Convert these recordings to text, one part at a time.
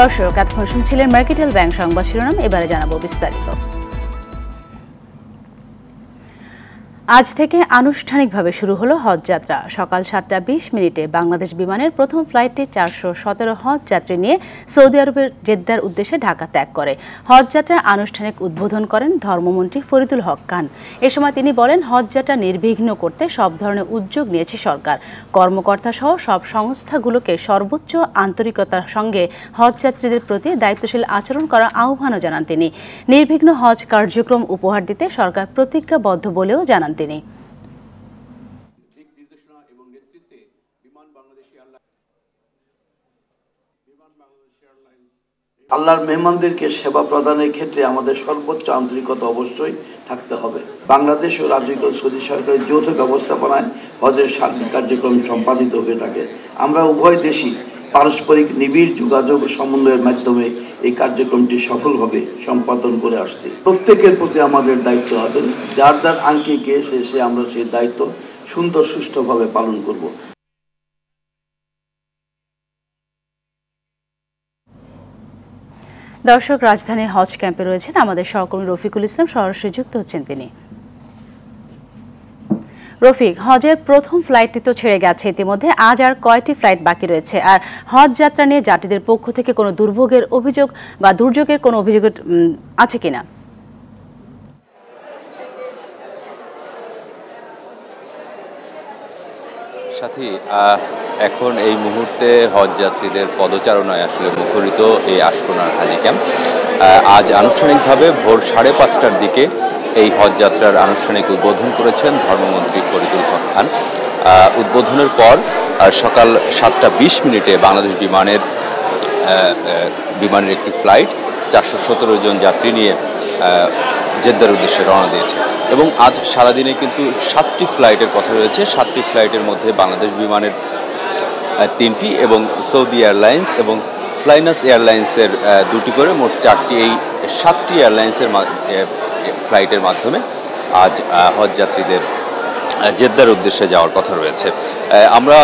দর্শক এতক্ষণ শুনছিলেন মার্কেটাল ব্যাংক সংবাদ শিরোনাম এবারে জানাবো বিস্তারিত আজ থেকে আনুষ্ঠানিকভাবে শুরু হলো হজ যাত্রা সকাল সাতটা বিশ মিনিটে বাংলাদেশ বিমানের প্রথম ফ্লাইটটি চারশো সতেরো হজ যাত্রী নিয়ে সৌদি আরবের জেদ্দার উদ্দেশ্যে ঢাকা ত্যাগ করে হজ আনুষ্ঠানিক উদ্বোধন করেন ধর্মমন্ত্রী ফরিদুল হক খান এ সময় তিনি বলেন হজ যাত্রা নির্বিঘ্ন করতে সব ধরনের উদ্যোগ নিয়েছে সরকার কর্মকর্তা সহ সব সংস্থাগুলোকে সর্বোচ্চ আন্তরিকতার সঙ্গে হজ যাত্রীদের প্রতি দায়িত্বশীল আচরণ করার আহ্বানও জানান তিনি নির্বিঘ্ন হজ কার্যক্রম উপহার দিতে সরকার প্রতিজ্ঞাবদ্ধ বলেও জানান তিনি আল্লাহর মেহমানদেরকে সেবা প্রদানের ক্ষেত্রে আমাদের সর্বোচ্চ আন্তরিকতা অবশ্যই থাকতে হবে বাংলাদেশ ও রাজ্যিক সৌদি সরকারের যৌথ ব্যবস্থাপনায় হজের সার্বিক কার্যক্রম সম্পাদিত হয়ে থাকে আমরা উভয় দেশই পারস্পরিক নিবিড় যোগাযোগ সমন্বয়ের মাধ্যমে এই কার্যক্রমটি সফলভাবে সম্পাদন করে আসছে প্রত্যেকের প্রতি আমাদের দায়িত্ব আছে যার যার আঙ্কিকে সে সে আমরা সেই দায়িত্ব সুন্দর সুষ্ঠুভাবে পালন করব দর্শক রাজধানীর হজ ক্যাম্পে রয়েছেন আমাদের সহকর্মী রফিকুল ইসলাম সরাসরি যুক্ত হচ্ছেন তিনি রফিক হজের প্রথম ফ্লাইটটি তো ছেড়ে গেছে ইতিমধ্যে আজ আর কয়টি ফ্লাইট বাকি রয়েছে আর হজ যাত্রা নিয়ে যাত্রীদের পক্ষ থেকে কোনো দুর্ভোগের অভিযোগ বা দুর্যোগের কোনো অভিযোগ আছে কিনা সাথী এখন এই মুহূর্তে হজ যাত্রীদের পদচারণায় আসলে মুখরিত এই আশকোনার হাজি ক্যাম্প আজ আনুষ্ঠানিকভাবে ভোর সাড়ে পাঁচটার দিকে এই হজযাত্রার আনুষ্ঠানিক উদ্বোধন করেছেন ধর্মমন্ত্রী ফরিদুল হক খান উদ্বোধনের পর সকাল সাতটা বিশ মিনিটে বাংলাদেশ বিমানের বিমানের একটি ফ্লাইট চারশো সতেরো জন যাত্রী নিয়ে জেদ্দার উদ্দেশ্যে রওনা দিয়েছে এবং আজ সারাদিনে কিন্তু সাতটি ফ্লাইটের কথা রয়েছে সাতটি ফ্লাইটের মধ্যে বাংলাদেশ বিমানের তিনটি এবং সৌদি এয়ারলাইন্স এবং ফ্লাইনাস এয়ারলাইন্সের দুটি করে মোট চারটি এই সাতটি এয়ারলাইন্সের ফ্লাইটের মাধ্যমে আজ হজ যাত্রীদের জেদ্দার উদ্দেশ্যে যাওয়ার কথা রয়েছে আমরা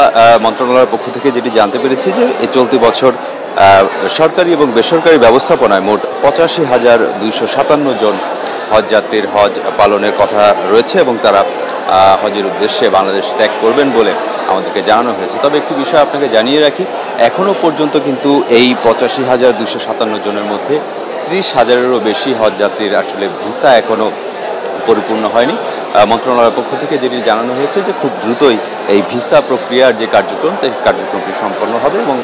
মন্ত্রণালয়ের পক্ষ থেকে যেটি জানতে পেরেছি যে এই চলতি বছর সরকারি এবং বেসরকারি ব্যবস্থাপনায় মোট পঁচাশি হাজার দুইশো সাতান্ন জন হজযাত্রীর হজ পালনের কথা রয়েছে এবং তারা হজের উদ্দেশ্যে বাংলাদেশ ত্যাগ করবেন বলে আমাদেরকে জানানো হয়েছে তবে একটি বিষয় আপনাকে জানিয়ে রাখি এখনও পর্যন্ত কিন্তু এই পঁচাশি হাজার দুশো সাতান্ন জনের মধ্যে ত্রিশ হাজারেরও বেশি হজ যাত্রীর আসলে ভিসা এখনও পরিপূর্ণ হয়নি মন্ত্রণালয়ের পক্ষ থেকে যেটি জানানো হয়েছে যে খুব দ্রুতই এই ভিসা প্রক্রিয়ার যে কার্যক্রম সেই কার্যক্রমটি সম্পন্ন হবে এবং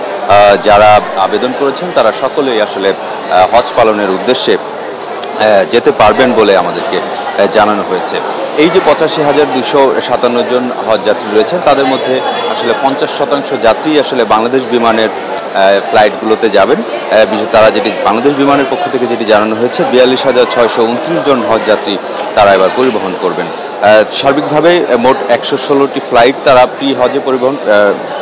যারা আবেদন করেছেন তারা সকলেই আসলে হজ পালনের উদ্দেশ্যে যেতে পারবেন বলে আমাদেরকে জানানো হয়েছে এই যে পঁচাশি হাজার দুশো সাতান্ন জন হজ যাত্রী রয়েছেন তাদের মধ্যে আসলে পঞ্চাশ শতাংশ যাত্রী আসলে বাংলাদেশ বিমানের ফ্লাইটগুলোতে যাবেন বিশেষ তারা যেটি বাংলাদেশ বিমানের পক্ষ থেকে যেটি জানানো হয়েছে বিয়াল্লিশ হাজার ছয়শো উনত্রিশ জন হজ যাত্রী তারা এবার পরিবহন করবেন সার্বিকভাবে মোট একশো ষোলোটি ফ্লাইট তারা প্রি হজে পরিবহন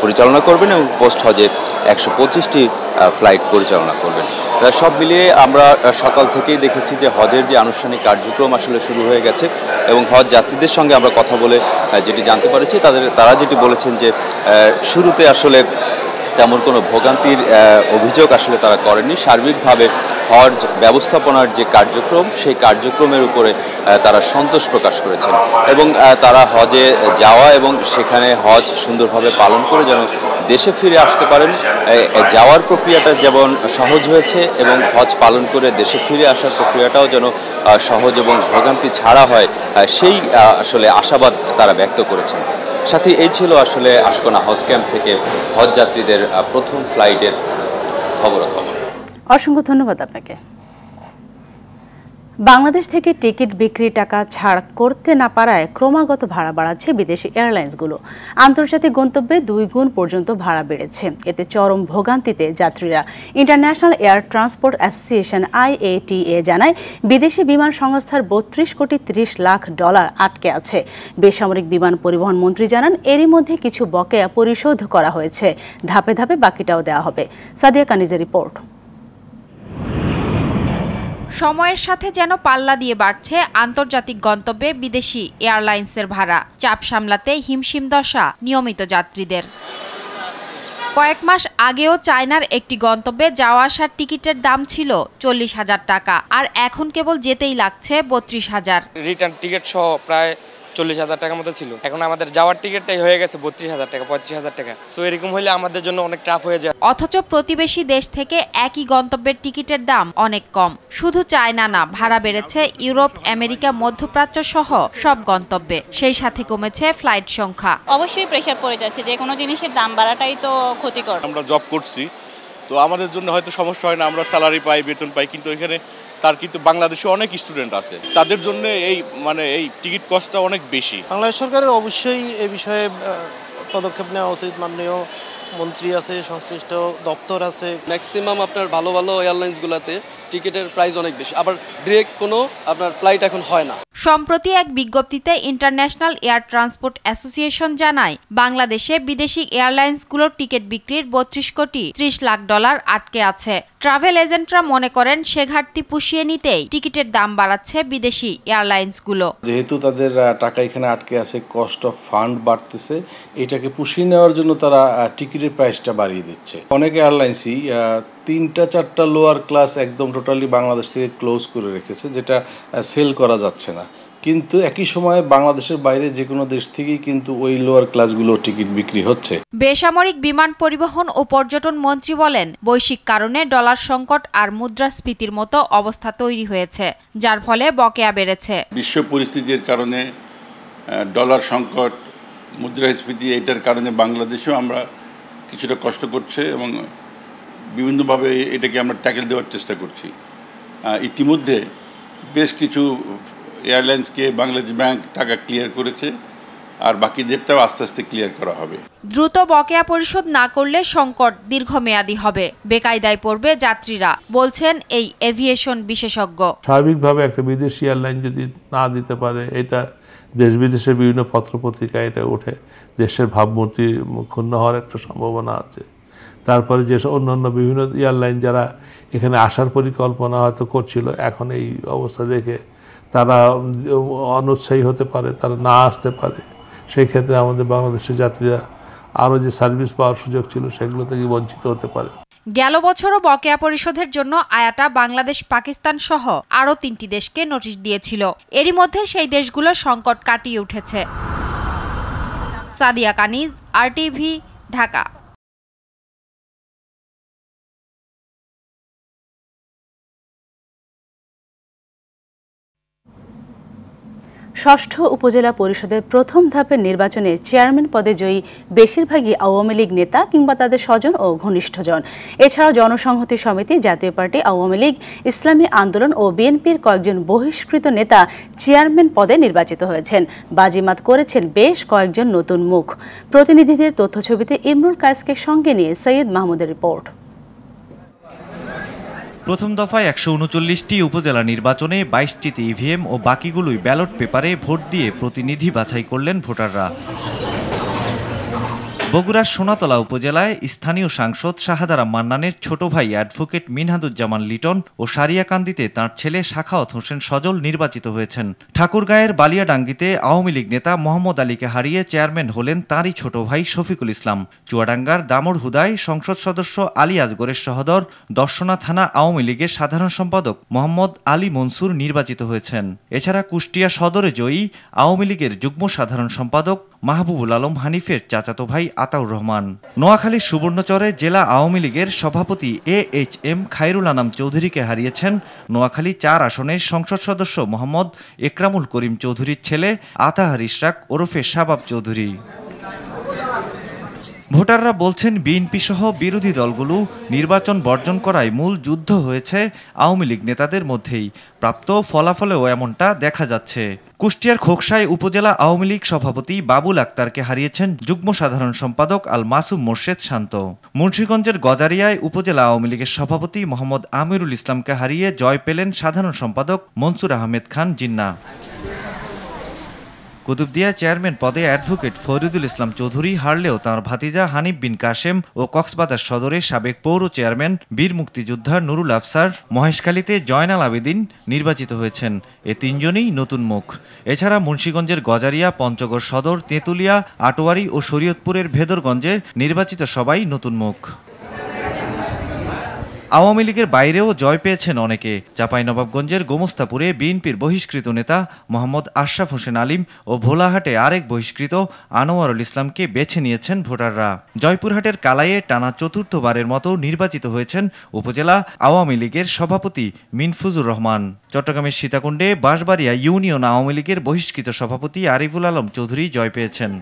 পরিচালনা করবেন এবং পোস্ট হজে একশো পঁচিশটি ফ্লাইট পরিচালনা করবেন সব মিলিয়ে আমরা সকাল থেকেই দেখেছি যে হজের যে আনুষ্ঠানিক কার্যক্রম আসলে শুরু হয়ে গেছে এবং হজ যাত্রীদের সঙ্গে আমরা কথা বলে যেটি জানতে পারেছি তাদের তারা যেটি বলেছেন যে শুরুতে আসলে তেমন কোনো ভোগান্তির অভিযোগ আসলে তারা করেনি সার্বিকভাবে হজ ব্যবস্থাপনার যে কার্যক্রম সেই কার্যক্রমের উপরে তারা সন্তোষ প্রকাশ করেছেন এবং তারা হজে যাওয়া এবং সেখানে হজ সুন্দরভাবে পালন করে যেন দেশে ফিরে আসতে পারেন যাওয়ার প্রক্রিয়াটা যেমন সহজ হয়েছে এবং হজ পালন করে দেশে ফিরে আসার প্রক্রিয়াটাও যেন সহজ এবং ভোগান্তি ছাড়া হয় সেই আসলে আশাবাদ তারা ব্যক্ত করেছেন সাথে এই ছিল আসলে আশকোনা হজ ক্যাম্প থেকে হজ যাত্রীদের প্রথম ফ্লাইটের খবর খবর অসংখ্য ধন্যবাদ আপনাকে বাংলাদেশ থেকে টিকিট বিক্রি টাকা ছাড় করতে না পারায় ক্রমাগত ভাড়া বাড়াচ্ছে বিদেশি এয়ারলাইন্সগুলো আন্তর্জাতিক গন্তব্যে দুই গুণ পর্যন্ত ভাড়া বেড়েছে এতে চরম ভোগান্তিতে যাত্রীরা international air transport association IATA জানায় বিদেশি বিমান সংস্থার বত্রিশ কোটি ৩০ লাখ ডলার আটকে আছে বেসামরিক বিমান পরিবহন মন্ত্রী জানান এরই মধ্যে কিছু বকেয়া পরিশোধ করা হয়েছে ধাপে ধাপে বাকিটাও দেওয়া হবে সাদিয়া কানিজের রিপোর্ট সময়ের সাথে যেন পাল্লা দিয়ে বাড়ছে আন্তর্জাতিক গন্তব্যে বিদেশি এয়ারলাইন্সের ভাড়া চাপ সামলাতে হিমশিম দশা নিয়মিত যাত্রীদের কয়েক মাস আগেও চায়নার একটি গন্তব্যে যাওয়া আসার টিকিটের দাম ছিল চল্লিশ হাজার টাকা আর এখন কেবল যেতেই লাগছে বত্রিশ হাজার রিটার্ন টিকিট সহ প্রায় চল্লিশ হাজার টাকার মতো ছিল এখন আমাদের যাওয়ার টিকিটটাই হয়ে গেছে বত্রিশ হাজার টাকা পঁয়ত্রিশ হাজার টাকা সো এরকম হলে আমাদের জন্য অনেক টাফ হয়ে যায় অথচ প্রতিবেশী দেশ থেকে একই গন্তব্যের টিকিটের দাম অনেক কম শুধু চায়না না ভাড়া বেড়েছে ইউরোপ আমেরিকা মধ্যপ্রাচ্য সহ সব গন্তব্যে সেই সাথে কমেছে ফ্লাইট সংখ্যা অবশ্যই প্রেশার পড়ে যাচ্ছে যে কোনো জিনিসের দাম বাড়াটাই তো ক্ষতিকর আমরা জব করছি তো আমাদের জন্য হয়তো সমস্যা হয় না আমরা স্যালারি পাই বেতন পাই কিন্তু এখানে তার কিন্তু বাংলাদেশে অনেক স্টুডেন্ট আছে তাদের জন্য এই মানে এই টিকিট কস্টটা অনেক বেশি বাংলাদেশ সরকারের অবশ্যই এ বিষয়ে পদক্ষেপ নেওয়া উচিত মাননীয় মন্ত্রী আছে সংশ্লিষ্ট দপ্তর আছে ম্যাক্সিমাম আপনার ভালো ভালো এয়ারলাইন্সগুলোতে টিকিটের প্রাইস অনেক বেশি আবার ডিরেক্ট কোনো আপনার ফ্লাইট এখন হয় না সম্প্রতি এক বিজ্ঞপ্তিতে ইন্টারন্যাশনাল এয়ার ট্রান্সপোর্ট অ্যাসোসিয়েশন জানায় বাংলাদেশে বিদেশি এয়ারলাইন্সগুলোর টিকিট বিক্রির বত্রিশ কোটি ত্রিশ লাখ ডলার আটকে আছে ট্রাভেল এজেন্টরা মনে করেন সে ঘাটতি পুষিয়ে নিতেই টিকিটের দাম বাড়াচ্ছে বিদেশি এয়ারলাইন্সগুলো যেহেতু তাদের টাকা এখানে আটকে আছে কস্ট অফ ফান্ড বাড়তেছে এটাকে পুষিয়ে নেওয়ার জন্য তারা টিকিট কমোডিটির প্রাইসটা বাড়িয়ে দিচ্ছে অনেক এয়ারলাইন্সই তিনটা চারটা লোয়ার ক্লাস একদম টোটালি বাংলাদেশ থেকে ক্লোজ করে রেখেছে যেটা সেল করা যাচ্ছে না কিন্তু একই সময়ে বাংলাদেশের বাইরে যে কোনো দেশ থেকেই কিন্তু ওই লোয়ার ক্লাসগুলো টিকিট বিক্রি হচ্ছে বেসামরিক বিমান পরিবহন ও পর্যটন মন্ত্রী বলেন বৈশ্বিক কারণে ডলার সংকট আর মুদ্রাস্ফীতির মতো অবস্থা তৈরি হয়েছে যার ফলে বকেয়া বেড়েছে বিশ্ব পরিস্থিতির কারণে ডলার সংকট মুদ্রাস্ফীতি এটার কারণে বাংলাদেশেও আমরা কিছুটা কষ্ট করছে এবং বিভিন্নভাবে এটাকে আমরা ট্যাকেল দেওয়ার চেষ্টা করছি ইতিমধ্যে বেশ কিছু এয়ারলাইন্সকে বাংলাদেশ ব্যাংক টাকা ক্লিয়ার করেছে আর বাকি দেবটাও আস্তে আস্তে ক্লিয়ার করা হবে দ্রুত বকেয়া পরিশোধ না করলে সংকট দীর্ঘমেয়াদী হবে বেকায়দায় পড়বে যাত্রীরা বলছেন এই এভিয়েশন বিশেষজ্ঞ স্বাভাবিকভাবে একটা বিদেশি এয়ারলাইন যদি না দিতে পারে এটা দেশ বিদেশের বিভিন্ন পত্রপত্রিকায় এটা ওঠে দেশের ভাবমূর্তি ক্ষুণ্ণ হওয়ার একটা সম্ভাবনা আছে তারপরে যে অন্যান্য বিভিন্ন এয়ারলাইন যারা এখানে আসার পরিকল্পনা হয়তো করছিল এখন এই অবস্থা দেখে তারা অনুৎসাহী হতে পারে তারা না আসতে পারে সেই ক্ষেত্রে আমাদের বাংলাদেশের যাত্রীরা আরও যে সার্ভিস পাওয়ার সুযোগ ছিল সেগুলো থেকে বঞ্চিত হতে পারে গেল বছরও বকেয়া পরিশোধের জন্য আয়াটা বাংলাদেশ পাকিস্তান সহ আরও তিনটি দেশকে নোটিশ দিয়েছিল এরই মধ্যে সেই দেশগুলো সংকট কাটিয়ে উঠেছে সাদিয়া কানিজ আর ঢাকা ষষ্ঠ উপজেলা পরিষদের প্রথম ধাপের নির্বাচনে চেয়ারম্যান পদে জয়ী বেশিরভাগই আওয়ামী লীগ নেতা কিংবা তাদের স্বজন ও ঘনিষ্ঠজন এছাড়াও জনসংহতি সমিতি জাতীয় পার্টি আওয়ামী লীগ ইসলামী আন্দোলন ও বিএনপির কয়েকজন বহিষ্কৃত নেতা চেয়ারম্যান পদে নির্বাচিত হয়েছেন বাজিমাত করেছেন বেশ কয়েকজন নতুন মুখ প্রতিনিধিদের তথ্য ছবিতে ইমরুল কায়েসকে সঙ্গে নিয়ে সৈয়দ মাহমুদের রিপোর্ট প্রথম দফায় একশো উনচল্লিশটি উপজেলা নির্বাচনে বাইশটিতে ইভিএম ও বাকিগুলোই ব্যালট পেপারে ভোট দিয়ে প্রতিনিধি বাছাই করলেন ভোটাররা বগুড়ার সোনাতলা উপজেলায় স্থানীয় সাংসদ শাহাদারা মান্নানের ছোট ভাই অ্যাডভোকেট মিনহাদুজ্জামান লিটন ও সারিয়াকান্দিতে তাঁর ছেলে শাখাওয়াত হোসেন সজল নির্বাচিত হয়েছেন ঠাকুরগাঁয়ের বালিয়াডাঙ্গিতে আওয়ামী লীগ নেতা মোহাম্মদ আলীকে হারিয়ে চেয়ারম্যান হলেন তাঁরই ছোট ভাই শফিকুল ইসলাম চুয়াডাঙ্গার দামর হুদায় সংসদ সদস্য আলী আজগরের সহদর দর্শনা থানা আওয়ামী লীগের সাধারণ সম্পাদক মোহাম্মদ আলী মনসুর নির্বাচিত হয়েছেন এছাড়া কুষ্টিয়া সদরে জয়ী আওয়ামী লীগের যুগ্ম সাধারণ সম্পাদক মাহবুবুল আলম হানিফের চাচাতো ভাই আতাউর রহমান নোয়াখালীর সুবর্ণচরে জেলা আওয়ামী লীগের সভাপতি A H M Khairul Anam চৌধুরীকে হারিয়েছেন নোয়াখালী চার আসনের সংসদ সদস্য মোহাম্মদ একরামুল করিম চৌধুরীর ছেলে আতাহার ইশরাক ওরফে শাবাব চৌধুরী ভোটাররা বলছেন বিএনপি সহ বিরোধী দলগুলো নির্বাচন বর্জন করায় মূল যুদ্ধ হয়েছে আওয়ামী লীগ নেতাদের মধ্যেই প্রাপ্ত ফলাফলেও এমনটা দেখা যাচ্ছে কুষ্টিয়ার খোকসায় উপজেলা আওয়ামী লীগ সভাপতি বাবুল আক্তারকে হারিয়েছেন যুগ্ম সাধারণ সম্পাদক আল মাসুম মোর্শেদ শান্ত মুন্সীগঞ্জের গজারিয়ায় উপজেলা আওয়ামী লীগের সভাপতি মোহাম্মদ আমিরুল ইসলামকে হারিয়ে জয় পেলেন সাধারণ সম্পাদক মনসুর আহমেদ খান জিন্না কুতুবদিয়া চেয়ারম্যান পদে অ্যাডভোকেট ফরিদুল ইসলাম চৌধুরী হারলেও তার ভাতিজা হানিফ বিন কাশেম ও কক্সবাজার সদরের সাবেক পৌর চেয়ারম্যান বীর মুক্তিযোদ্ধা নুরুল আফসার মহেশখালীতে জয়নাল আবেদিন নির্বাচিত হয়েছেন এ তিনজনেই নতুন মুখ এছাড়া মুন্সীগঞ্জের গজারিয়া পঞ্চগড় সদর তেঁতুলিয়া আটোয়ারি ও শরীয়তপুরের ভেদরগঞ্জে নির্বাচিত সবাই নতুন মুখ আওয়ামী লীগের বাইরেও জয় পেয়েছেন অনেকে নবাবগঞ্জের গোমস্তাপুরে বিএনপির বহিষ্কৃত নেতা মোহাম্মদ আশরাফ হোসেন আলিম ও ভোলাহাটে আরেক বহিষ্কৃত আনোয়ারুল ইসলামকে বেছে নিয়েছেন ভোটাররা জয়পুরহাটের কালাইয়ে টানা চতুর্থবারের মতো নির্বাচিত হয়েছেন উপজেলা আওয়ামী লীগের সভাপতি মিনফুজুর রহমান চট্টগ্রামের সীতাকুণ্ডে বাঁশবাড়িয়া ইউনিয়ন আওয়ামী লীগের বহিষ্কৃত সভাপতি আরিফুল আলম চৌধুরী জয় পেয়েছেন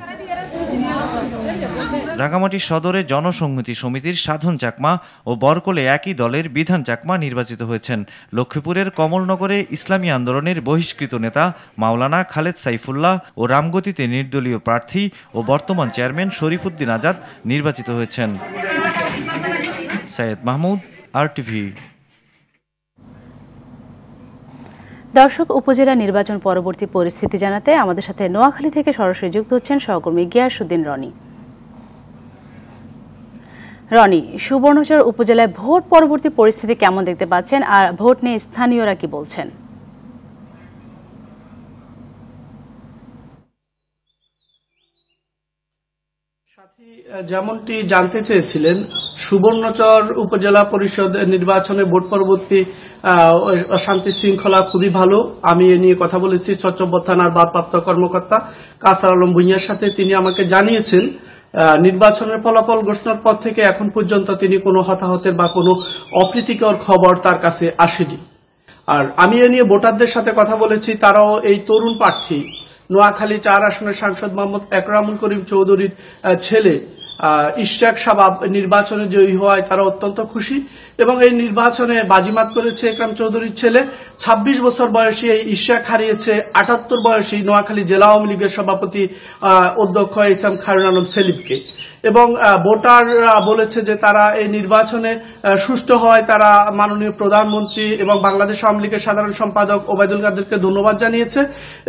রাঙ্গামাটি সদরে জনসংহতি সমিতির সাধন চাকমা ও বরকলে একই দলের বিধান চাকমা নির্বাচিত হয়েছেন লক্ষ্মীপুরের কমলনগরে ইসলামী আন্দোলনের বহিষ্কৃত নেতা মাওলানা খালেদ সাইফুল্লাহ ও রামগতিতে নির্দলীয় প্রার্থী ও বর্তমান চেয়ারম্যান শরীফুদ্দিন আজাদ নির্বাচিত হয়েছেন সৈয়দ মাহমুদ আর টিভি দর্শক উপজেলা নির্বাচন পরবর্তী পরিস্থিতি জানাতে আমাদের সাথে নোয়াখালী থেকে সরাসরি যুক্ত হচ্ছেন সহকর্মী গিয়াসুদ্দিন রনি রনি সুবর্ণচর উপজেলায় ভোট পরবর্তী পরিস্থিতি কেমন দেখতে পাচ্ছেন আর ভোট নিয়ে স্থানীয়রা কি বলছেন যেমনটি জানতে চেয়েছিলেন সুবর্ণচর উপজেলা পরিষদ নির্বাচনে ভোট পরবর্তী শান্তি শৃঙ্খলা খুবই ভালো আমি এ নিয়ে কথা বলেছি চচ্চব্বর থানার ভারপ্রাপ্ত কর্মকর্তা কাসার আলম ভুইয়ার সাথে তিনি আমাকে জানিয়েছেন নির্বাচনের ফলাফল ঘোষণার পর থেকে এখন পর্যন্ত তিনি কোনো হতাহতের বা কোনো অপ্রীতিকর খবর তার কাছে আসেনি আর আমি এ নিয়ে ভোটারদের সাথে কথা বলেছি তারাও এই তরুণ প্রার্থী নোয়াখালী চার আসনের সাংসদ মোহাম্মদ একরামুল করিম চৌধুরীর ছেলে ইশরাক সাবাব নির্বাচনে জয়ী হওয়ায় তারা অত্যন্ত খুশি এবং এই নির্বাচনে বাজিমাত করেছে একরাম চৌধুরীর ছেলে ২৬ বছর বয়সী এই ইশরাক হারিয়েছে আটাত্তর বয়সী নোয়াখালী জেলা আওয়ামী লীগের সভাপতি অধ্যক্ষ ইসলাম খায়রুল আলম সেলিমকে এবং ভোটাররা বলেছে যে তারা এই নির্বাচনে সুষ্ঠু হয় তারা মাননীয় প্রধানমন্ত্রী এবং বাংলাদেশ আওয়ামী লীগের সাধারণ সম্পাদক ওবায়দুল কাদেরকে ধন্যবাদ জানিয়েছে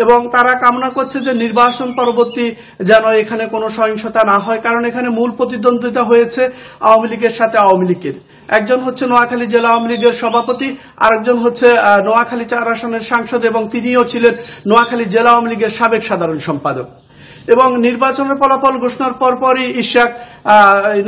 এবং তারা কামনা করছে যে নির্বাচন পরবর্তী যেন এখানে কোনো সহিংসতা না হয় কারণ এখানে মূল প্রতিদ্বন্দ্বিতা হয়েছে আওয়ামী লীগের সাথে আওয়ামী লীগের একজন হচ্ছে নোয়াখালী জেলা আওয়ামী লীগের সভাপতি আরেকজন হচ্ছে নোয়াখালী চার আসনের সাংসদ এবং তিনিও ছিলেন নোয়াখালী জেলা আওয়ামী লীগের সাবেক সাধারণ সম্পাদক এবং নির্বাচনের ফলাফল ঘোষণার পরপরই ইশাক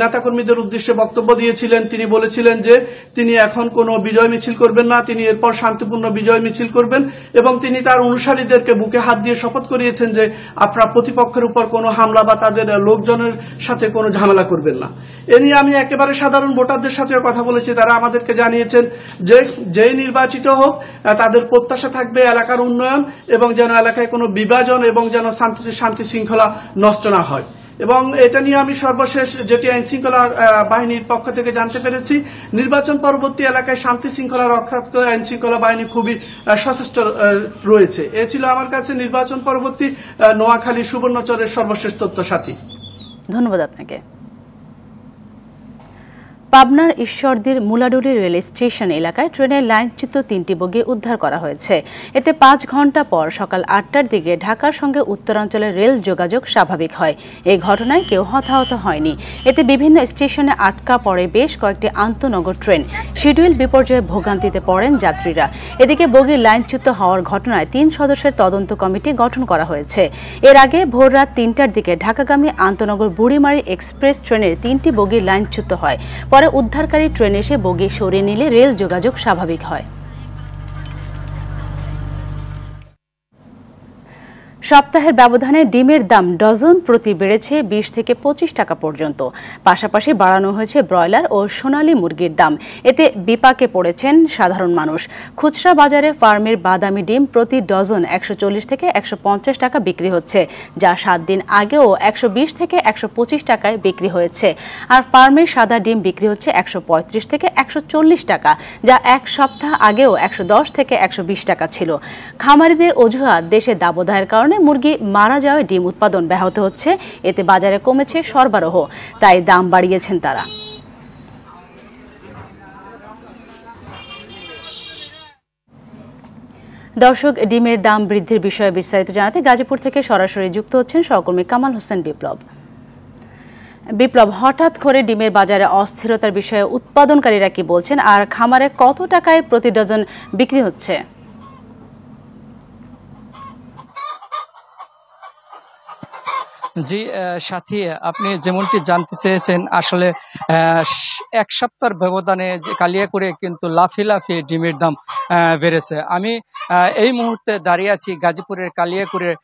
নেতাকর্মীদের উদ্দেশ্যে বক্তব্য দিয়েছিলেন তিনি বলেছিলেন যে তিনি এখন কোনো বিজয় মিছিল করবেন না তিনি এরপর শান্তিপূর্ণ বিজয় মিছিল করবেন এবং তিনি তার অনুসারীদেরকে বুকে হাত দিয়ে শপথ করিয়েছেন যে আপনারা প্রতিপক্ষের উপর কোনো হামলা বা তাদের লোকজনের সাথে কোনো ঝামেলা করবেন না এ নিয়ে আমি একেবারে সাধারণ ভোটারদের সাথে কথা বলেছি তারা আমাদেরকে জানিয়েছেন যে যেই নির্বাচিত হোক তাদের প্রত্যাশা থাকবে এলাকার উন্নয়ন এবং যেন এলাকায় কোনো বিভাজন এবং যেন শান্তি শান্তি শৃঙ্খলা শৃঙ্খলা নষ্ট না হয় এবং এটা নিয়ে আমি সর্বশেষ যেটি আইন শৃঙ্খলা বাহিনীর পক্ষ থেকে জানতে পেরেছি নির্বাচন পরবর্তী এলাকায় শান্তি শৃঙ্খলা রক্ষা করে আইন শৃঙ্খলা বাহিনী খুবই সচেষ্ট রয়েছে এ ছিল আমার কাছে নির্বাচন পরবর্তী নোয়াখালী সুবর্ণচরের সর্বশেষ তথ্য সাথী ধন্যবাদ আপনাকে পাবনার ঈশ্বরদীর মুলাডুলি রেল স্টেশন এলাকায় ট্রেনের লাইনচ্যুত তিনটি বগি উদ্ধার করা হয়েছে এতে পাঁচ ঘন্টা পর সকাল আটটার দিকে ঢাকার সঙ্গে উত্তরাঞ্চলের রেল যোগাযোগ স্বাভাবিক হয় এই ঘটনায় কেউ হতাহত হয়নি এতে বিভিন্ন স্টেশনে আটকা পড়ে বেশ কয়েকটি আন্তনগর ট্রেন শিডিউল বিপর্যয়ে ভোগান্তিতে পড়েন যাত্রীরা এদিকে বগি লাইনচ্যুত হওয়ার ঘটনায় তিন সদস্যের তদন্ত কমিটি গঠন করা হয়েছে এর আগে ভোর রাত তিনটার দিকে ঢাকাগামী আন্তনগর বুড়িমারি এক্সপ্রেস ট্রেনের তিনটি বগি লাইনচ্যুত হয় পরে উদ্ধারকারী ট্রেন এসে বগি সরিয়ে নিলে রেল যোগাযোগ স্বাভাবিক হয় সপ্তাহের ব্যবধানে ডিমের দাম ডজন প্রতি বেড়েছে বিশ থেকে পঁচিশ টাকা পর্যন্ত পাশাপাশি বাড়ানো হয়েছে ব্রয়লার ও সোনালি মুরগির দাম এতে বিপাকে পড়েছেন সাধারণ মানুষ খুচরা বাজারে ফার্মের বাদামি ডিম প্রতি ডজন একশো থেকে একশো টাকা বিক্রি হচ্ছে যা সাত দিন আগেও একশো থেকে একশো টাকায় বিক্রি হয়েছে আর ফার্মের সাদা ডিম বিক্রি হচ্ছে একশো থেকে একশো টাকা যা এক সপ্তাহ আগেও একশো থেকে একশো টাকা ছিল খামারিদের অজুহাত দেশে দাবদায়ের কারণে কারণে মুরগি মারা যাওয়ায় ডিম উৎপাদন ব্যাহত হচ্ছে এতে বাজারে কমেছে সরবরাহ তাই দাম বাড়িয়েছেন তারা দর্শক ডিমের দাম বৃদ্ধির বিষয়ে বিস্তারিত জানাতে গাজীপুর থেকে সরাসরি যুক্ত হচ্ছেন সহকর্মী কামাল হোসেন বিপ্লব বিপ্লব হঠাৎ করে ডিমের বাজারে অস্থিরতার বিষয়ে উৎপাদনকারীরা কি বলছেন আর খামারে কত টাকায় প্রতি ডজন বিক্রি হচ্ছে জি সাথী আপনি যেমনটি জানতে চেয়েছেন আসলে এক সপ্তাহের ব্যবধানে কালিয়া করে কিন্তু লাফি লাফি ডিমের দাম বেড়েছে আমি এই মুহূর্তে দাঁড়িয়ে আছি গাজীপুরের কালিয়াকুড়ের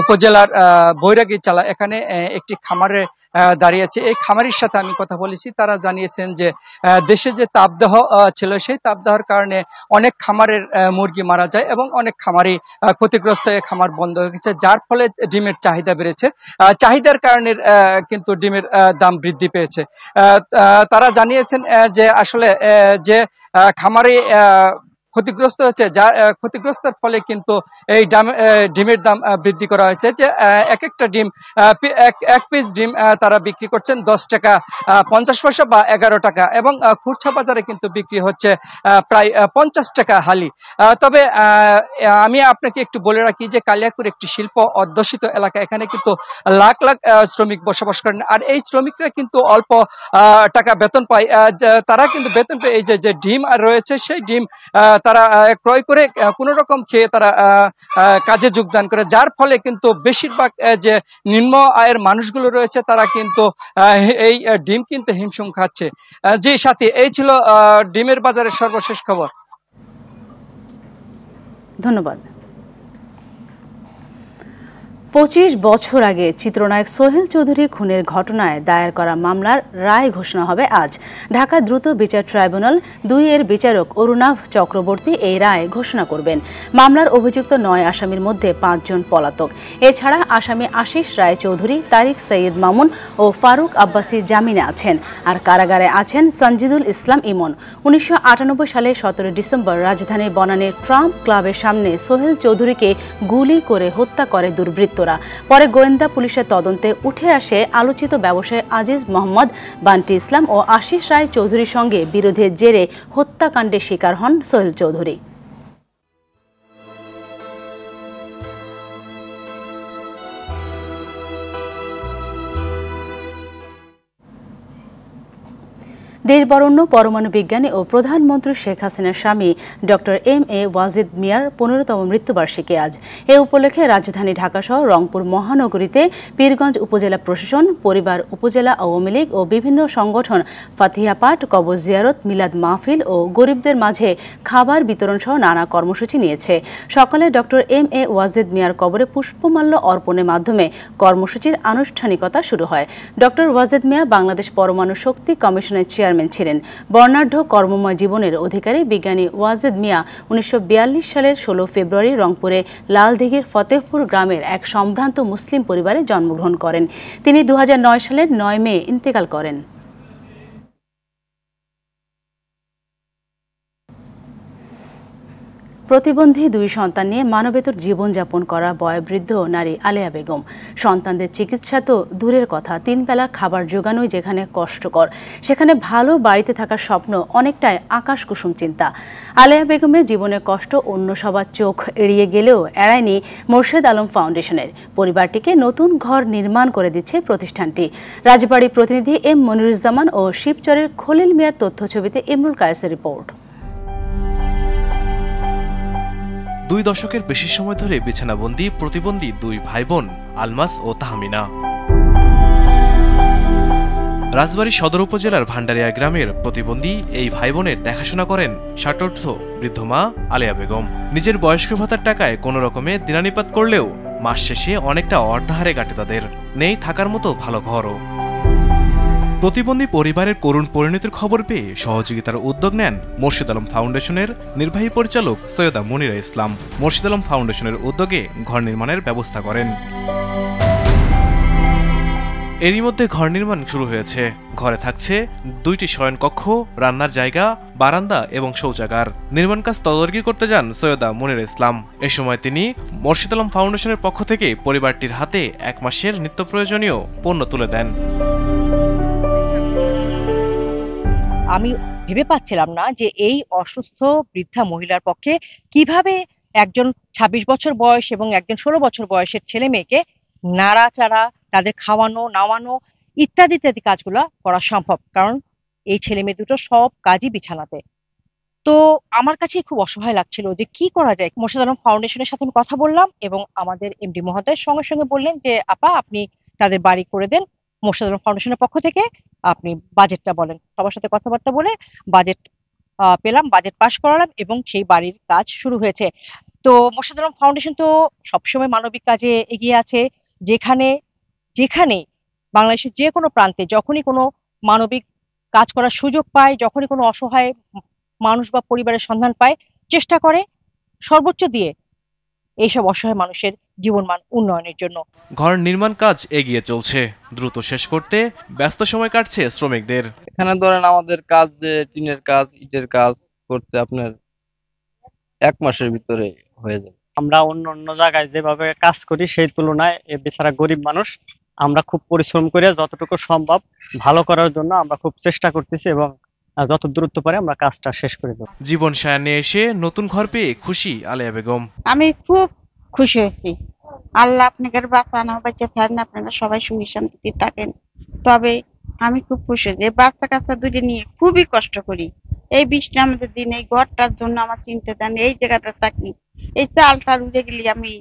উপজেলার বৈরাগী চালা এখানে একটি খামারে দাঁড়িয়ে আছি এই খামারির সাথে আমি কথা বলেছি তারা জানিয়েছেন যে দেশে যে তাপদাহ ছিল সেই তাপদাহর কারণে অনেক খামারের মুরগি মারা যায় এবং অনেক খামারি ক্ষতিগ্রস্ত খামার বন্ধ হয়ে গেছে যার ফলে ডিমের চাহিদা বেড়েছে চাহিদার কারণে কিন্তু ডিমের দাম বৃদ্ধি পেয়েছে তারা জানিয়েছেন যে আসলে যে খামারে ক্ষতিগ্রস্ত হয়েছে যা ক্ষতিগ্রস্তের ফলে কিন্তু এই ডাম ডিমের দাম বৃদ্ধি করা হয়েছে যে এক একটা ডিম এক পিস ডিম তারা বিক্রি করছেন দশ টাকা পঞ্চাশ পয়সা বা এগারো টাকা এবং খুচরা বাজারে কিন্তু বিক্রি হচ্ছে প্রায় পঞ্চাশ টাকা হালি তবে আমি আপনাকে একটু বলে রাখি যে কালিয়াকুর একটি শিল্প অধ্যুষিত এলাকা এখানে কিন্তু লাখ লাখ শ্রমিক বসবাস করেন আর এই শ্রমিকরা কিন্তু অল্প টাকা বেতন পায় তারা কিন্তু বেতন পেয়ে এই যে ডিম রয়েছে সেই ডিম তারা ক্রয় করে কোনো রকম খেয়ে তারা কাজে যোগদান করে যার ফলে কিন্তু বেশিরভাগ যে নিম্ন আয়ের মানুষগুলো রয়েছে তারা কিন্তু এই ডিম কিন্তু হিমশিম খাচ্ছে যে সাথে এই ছিল ডিমের বাজারের সর্বশেষ খবর ধন্যবাদ পঁচিশ বছর আগে চিত্রনায়ক সোহেল চৌধুরী খুনের ঘটনায় দায়ের করা মামলার রায় ঘোষণা হবে আজ ঢাকা দ্রুত বিচার ট্রাইব্যুনাল দুই এর বিচারক অরুণাভ চক্রবর্তী এই রায় ঘোষণা করবেন মামলার অভিযুক্ত নয় আসামির মধ্যে পাঁচজন পলাতক এছাড়া আসামি আশিস রায় চৌধুরী তারিক সৈয়দ মামুন ও ফারুক আব্বাসী জামিনে আছেন আর কারাগারে আছেন সঞ্জিদুল ইসলাম ইমন উনিশশো সালে সতেরো ডিসেম্বর রাজধানীর বনানীর ট্রাম্প ক্লাবের সামনে সোহেল চৌধুরীকে গুলি করে হত্যা করে দুর্বৃত্ত অভিযুক্তরা পরে গোয়েন্দা পুলিশের তদন্তে উঠে আসে আলোচিত ব্যবসায়ী আজিজ মোহাম্মদ বান্টি ইসলাম ও আশিস রায় চৌধুরীর সঙ্গে বিরোধের জেরে হত্যাকাণ্ডের শিকার হন সোহেল চৌধুরী দেশবরণ্য পরমাণু বিজ্ঞানী ও প্রধানমন্ত্রী শেখ হাসিনার স্বামী ডক্টর এম এ ওয়াজিদ মিয়ার পনেরোতম মৃত্যুবার্ষিকী আজ এ উপলক্ষে রাজধানী ঢাকাসহ রংপুর মহানগরীতে পীরগঞ্জ উপজেলা প্রশাসন পরিবার উপজেলা আওয়ামী লীগ ও বিভিন্ন সংগঠন ফাতিহা পাঠ কবর জিয়ারত মিলাদ মাহফিল ও গরিবদের মাঝে খাবার বিতরণ সহ নানা কর্মসূচি নিয়েছে সকালে ডক্টর এম এ ওয়াজিদ মিয়ার কবরে পুষ্পমাল্য অর্পণের মাধ্যমে কর্মসূচির আনুষ্ঠানিকতা শুরু হয় ডক্টর ওয়াজেদ মিয়া বাংলাদেশ পরমাণু শক্তি কমিশনের চেয়ারম্যান চেয়ারম্যান ছিলেন বর্ণাঢ্য কর্মময় জীবনের অধিকারী বিজ্ঞানী ওয়াজেদ মিয়া উনিশশো সালের ষোলো ফেব্রুয়ারি রংপুরে লালদিঘির ফতেহপুর গ্রামের এক সম্ভ্রান্ত মুসলিম পরিবারে জন্মগ্রহণ করেন তিনি দু সালের নয় মে ইন্তেকাল করেন প্রতিবন্ধী দুই সন্তান নিয়ে মানবেতর জীবনযাপন করা বৃদ্ধ নারী আলেয়া বেগম সন্তানদের চিকিৎসা তো দূরের কথা তিন বেলার খাবার জোগানোই যেখানে কষ্টকর সেখানে ভালো বাড়িতে থাকার স্বপ্ন অনেকটাই আকাশ কুসুম চিন্তা আলেয়া বেগমের জীবনের কষ্ট অন্য সবার চোখ এড়িয়ে গেলেও এড়ায়নি মোর্শেদ আলম ফাউন্ডেশনের পরিবারটিকে নতুন ঘর নির্মাণ করে দিচ্ছে প্রতিষ্ঠানটি রাজবাড়ি প্রতিনিধি এম মনিরুজ্জামান ও শিবচরের খলিল মিয়ার তথ্য ছবিতে ইমরুল কায়েসের রিপোর্ট দুই দশকের বেশি সময় ধরে বিছানাবন্দি প্রতিবন্ধী দুই ভাই বোন আলমাস ও তাহমিনা রাজবাড়ী সদর উপজেলার ভান্ডারিয়া গ্রামের প্রতিবন্ধী এই ভাই বোনের দেখাশোনা করেন ষাটর্থ বৃদ্ধ মা আলেয়া বেগম নিজের বয়স্ক ভাতার টাকায় কোনো রকমে দিনানিপাত করলেও মাস শেষে অনেকটা অর্ধাহারে কাটে তাদের নেই থাকার মতো ভালো ঘরও প্রতিবন্ধী পরিবারের করুণ পরিণতির খবর পেয়ে সহযোগিতার উদ্যোগ নেন মোর্শিদ আলম ফাউন্ডেশনের নির্বাহী পরিচালক সৈয়দা মনিরা ইসলাম মোর্শিদ আলম ফাউন্ডেশনের উদ্যোগে ঘর নির্মাণের ব্যবস্থা করেন এরই মধ্যে ঘর নির্মাণ শুরু হয়েছে ঘরে থাকছে দুইটি শয়নকক্ষ রান্নার জায়গা বারান্দা এবং শৌচাগার নির্মাণ কাজ তদারকি করতে যান সৈয়দা মনির ইসলাম এ সময় তিনি মোর্শিদ আলম ফাউন্ডেশনের পক্ষ থেকে পরিবারটির হাতে এক মাসের নিত্য প্রয়োজনীয় পণ্য তুলে দেন আমি ভেবে পাচ্ছিলাম না যে এই অসুস্থ বৃদ্ধা মহিলার পক্ষে কিভাবে একজন ২৬ বছর বয়স এবং একজন ষোলো বছর বয়সের ছেলে মেয়েকে নাড়াচাড়া তাদের খাওয়ানো নাওয়ানো ইত্যাদি ইত্যাদি কাজগুলো করা সম্ভব কারণ এই ছেলে মেয়ে দুটো সব কাজই বিছানাতে তো আমার কাছে খুব অসহায় লাগছিল যে কি করা যায় মোর্শেদ ফাউন্ডেশনের সাথে আমি কথা বললাম এবং আমাদের এমডি মহোদয় সঙ্গে সঙ্গে বললেন যে আপা আপনি তাদের বাড়ি করে দেন মোর্শেদুল ফাউন্ডেশনের পক্ষ থেকে আপনি বাজেটটা বলেন সবার সাথে কথাবার্তা বলে বাজেট পেলাম বাজেট পাশ করালাম এবং সেই বাড়ির কাজ শুরু হয়েছে তো আলম ফাউন্ডেশন তো সবসময় মানবিক কাজে এগিয়ে আছে যেখানে যেখানে বাংলাদেশের যে কোনো প্রান্তে যখনই কোনো মানবিক কাজ করার সুযোগ পায় যখনই কোনো অসহায় মানুষ বা পরিবারের সন্ধান পায় চেষ্টা করে সর্বোচ্চ দিয়ে এইসব অসহায় মানুষের জীবনমান উন্নয়নের জন্য ঘর নির্মাণ কাজ এগিয়ে চলছে দ্রুত শেষ করতে ব্যস্ত সময় কাটছে শ্রমিকদের এখানে ধরেন আমাদের কাজ যে টিনের কাজ ইটের কাজ করতে আপনার এক মাসের ভিতরে হয়ে যাবে আমরা অন্য অন্য জায়গায় যেভাবে কাজ করি সেই তুলনায় এ বেচারা গরিব মানুষ আমরা খুব পরিশ্রম করে যতটুকু সম্ভব ভালো করার জন্য আমরা খুব চেষ্টা করতেছি এবং যত দূরত্ব পারে আমরা কাজটা শেষ করে দেব জীবন নিয়ে এসে নতুন ঘর পেয়ে খুশি আলিয়া বেগম আমি খুব খুশি হয়েছি আল্লাহ আপনাদের বাঁচানো বাঁচিয়ে থাকেন আপনারা সবাই সুখী শান্তিতে থাকেন তবে আমি খুব খুশি যে বাচ্চা কাচ্চা দুটি নিয়ে খুবই কষ্ট করি এই বৃষ্টি আমাদের দিন এই ঘরটার জন্য আমার চিন্তা দেন এই জায়গাটা থাকি এই চালটা উড়ে গেলে আমি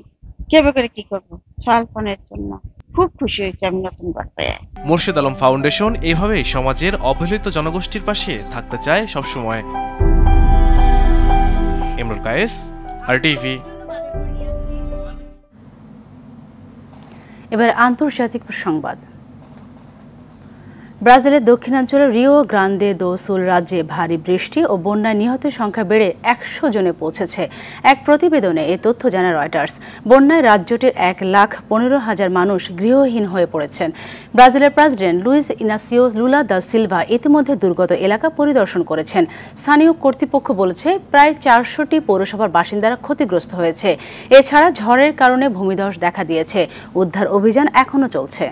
কেবে করে কি করবো চাল ফোনের জন্য খুব খুশি হয়েছি আমি নতুন ঘর পেয়ে মুর্শিদ আলম ফাউন্ডেশন এভাবে সমাজের অবহেলিত জনগোষ্ঠীর পাশে থাকতে চায় সবসময় ইমরুল কায়েস আর টিভি এবার আন্তর্জাতিক সংবাদ ব্রাজিলের দক্ষিণাঞ্চলের রিও গ্রান্দে দোসুল রাজ্যে ভারী বৃষ্টি ও বন্যায় নিহতের সংখ্যা বেড়ে একশো জনে পৌঁছেছে এক প্রতিবেদনে এ তথ্য জানায় রয়টার্স বন্যায় রাজ্যটির এক লাখ পনেরো হাজার মানুষ গৃহহীন হয়ে পড়েছেন ব্রাজিলের president Luiz Inacio Lula da Silva ইতিমধ্যে দুর্গত এলাকা পরিদর্শন করেছেন স্থানীয় কর্তৃপক্ষ বলেছে প্রায় চারশোটি পৌরসভার বাসিন্দারা ক্ষতিগ্রস্ত হয়েছে এছাড়া ঝড়ের কারণে ভূমিধস দেখা দিয়েছে উদ্ধার অভিযান এখনও চলছে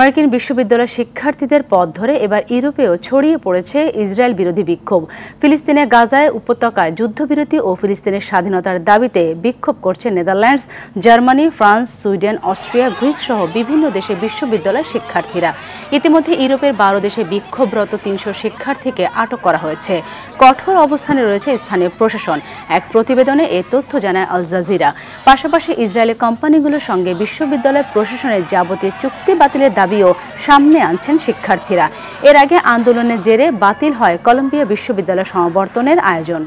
মার্কিন বিশ্ববিদ্যালয়ের শিক্ষার্থীদের পথ ধরে এবার ইউরোপেও ছড়িয়ে পড়েছে ইসরায়েল বিরোধী বিক্ষোভ ফিলিস্তিনে গাজায় উপত্যকায় যুদ্ধবিরতি ও ফিলিস্তিনের স্বাধীনতার দাবিতে বিক্ষোভ করছে Netherlands Germany France Sweden Austria Greece সহ বিভিন্ন দেশে বিশ্ববিদ্যালয়ের শিক্ষার্থীরা ইতিমধ্যে ইউরোপের বারো দেশে বিক্ষোভরত তিনশো শিক্ষার্থীকে আটক করা হয়েছে কঠোর অবস্থানে রয়েছে স্থানীয় প্রশাসন এক প্রতিবেদনে এ তথ্য জানায় আল জাজিরা পাশাপাশি ইসরায়েলি কোম্পানিগুলোর সঙ্গে বিশ্ববিদ্যালয় প্রশাসনের যাবতীয় চুক্তি বাতিলের দাবি দাবিও সামনে আনছেন শিক্ষার্থীরা এর আগে আন্দোলনের জেরে বাতিল হয় কলম্বিয়া বিশ্ববিদ্যালয় সমাবর্তনের আয়োজন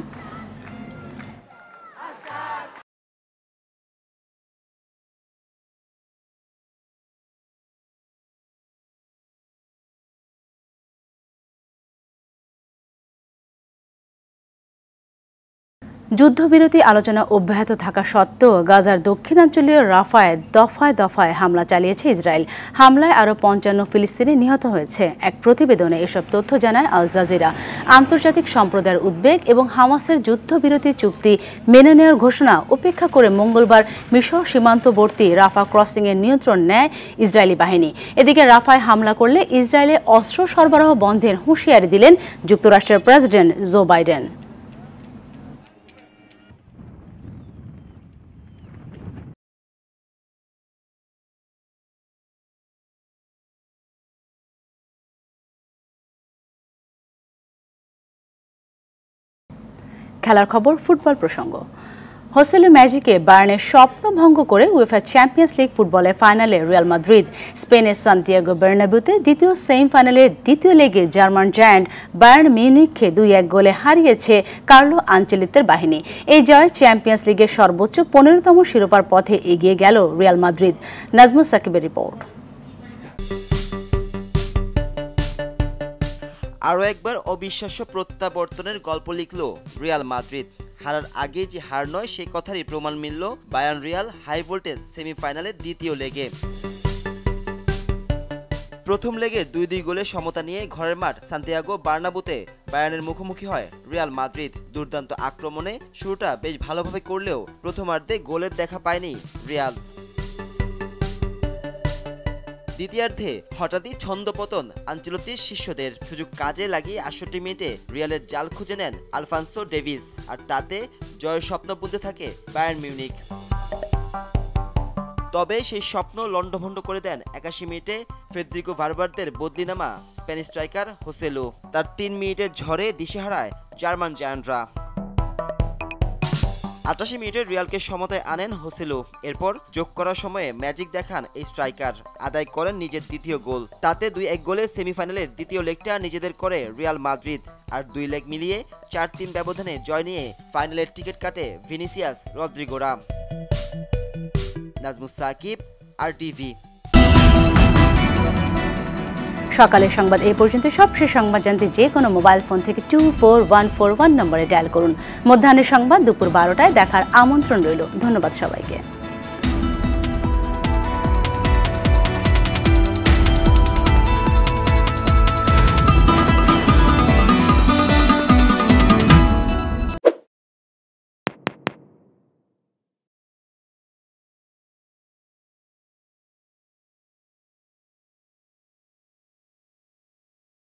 যুদ্ধবিরতি আলোচনা অব্যাহত থাকা সত্ত্বেও গাজার দক্ষিণাঞ্চলীয় রাফায় দফায় দফায় হামলা চালিয়েছে ইসরায়েল হামলায় আরও পঞ্চান্ন ফিলিস্তিনি নিহত হয়েছে এক প্রতিবেদনে এসব তথ্য জানায় আল জাজিরা আন্তর্জাতিক সম্প্রদায়ের উদ্বেগ এবং হামাসের যুদ্ধবিরতি চুক্তি মেনে নেওয়ার ঘোষণা উপেক্ষা করে মঙ্গলবার মিশর সীমান্তবর্তী রাফা ক্রসিংয়ের নিয়ন্ত্রণ নেয় ইসরায়েলি বাহিনী এদিকে রাফায় হামলা করলে ইসরায়েলে অস্ত্র সরবরাহ বন্ধের হুঁশিয়ারি দিলেন যুক্তরাষ্ট্রের প্রেসিডেন্ট জো বাইডেন খেলার খবর ফুটবল প্রসঙ্গ হোসেল ম্যাজিকে বার্নের স্বপ্নভঙ্গ করে উয়েফা চ্যাম্পিয়ন্স লিগ ফুটবলের ফাইনালে রিয়াল মাদ্রিদ স্পেনের সান্তিয়াগো বার্নাবুতে দ্বিতীয় সেমিফাইনালের দ্বিতীয় লেগে জার্মান জায়ান্ট বার্ন মিউনিককে দুই এক গোলে হারিয়েছে কার্লো আঞ্চলিতের বাহিনী এই জয় চ্যাম্পিয়ন্স লিগের সর্বোচ্চ পনেরোতম শিরোপার পথে এগিয়ে গেল রিয়াল মাদ্রিদ নাজমুল সাকিবের রিপোর্ট আরও একবার অবিশ্বাস্য প্রত্যাবর্তনের গল্প লিখল রিয়াল মাদ্রিদ হারার আগে যে হার নয় সেই কথারই প্রমাণ মিলল বায়ান রিয়াল হাই ভোল্টেজ সেমিফাইনালের দ্বিতীয় লেগে প্রথম লেগে দুই দুই গোলে সমতা নিয়ে ঘরের মাঠ সান্তিয়াগো বার্নাবুতে বায়ানের মুখোমুখি হয় রিয়াল মাদ্রিদ দুর্দান্ত আক্রমণে শুরুটা বেশ ভালোভাবে করলেও প্রথমার্ধে গোলের দেখা পায়নি রিয়াল দ্বিতীয়ার্ধে হঠাৎই ছন্দপতন আঞ্চলতির শিষ্যদের সুযোগ কাজে লাগিয়ে আটষট্টি মিনিটে রিয়ালের জাল খুঁজে নেন আলফান্সো ডেভিস আর তাতে জয়ের স্বপ্ন বুঝতে থাকে বায়ার্ন মিউনিক তবে সেই স্বপ্ন লণ্ডভণ্ড করে দেন একাশি মিনিটে ফেদ্রিকো ভারবারদের বদলি নামা স্প্যানিশ স্ট্রাইকার হোসেলো তার তিন মিনিটের ঝড়ে দিশেহারায় জার্মান জায়ান্টরা আটাশি মিনিটে রিয়ালকে সমতায় আনেন হোসেলু এরপর যোগ করার সময়ে ম্যাজিক দেখান এই স্ট্রাইকার আদায় করেন নিজের দ্বিতীয় গোল তাতে দুই এক গোলে সেমিফাইনালের দ্বিতীয় লেগটা নিজেদের করে রিয়াল মাদ্রিদ আর দুই লেগ মিলিয়ে চার তিন ব্যবধানে জয় নিয়ে ফাইনালের টিকিট কাটে ভিনিসিয়াস রদ্রিগোরা নাজমুস সাকিব আর টিভি সকালের সংবাদ এই পর্যন্ত সবশেষ সংবাদ জানতে যে কোনো মোবাইল ফোন থেকে two four one four one নম্বরে ডায়াল করুন মধ্যাহ্নের সংবাদ দুপুর বারোটায় দেখার আমন্ত্রণ রইল ধন্যবাদ সবাইকে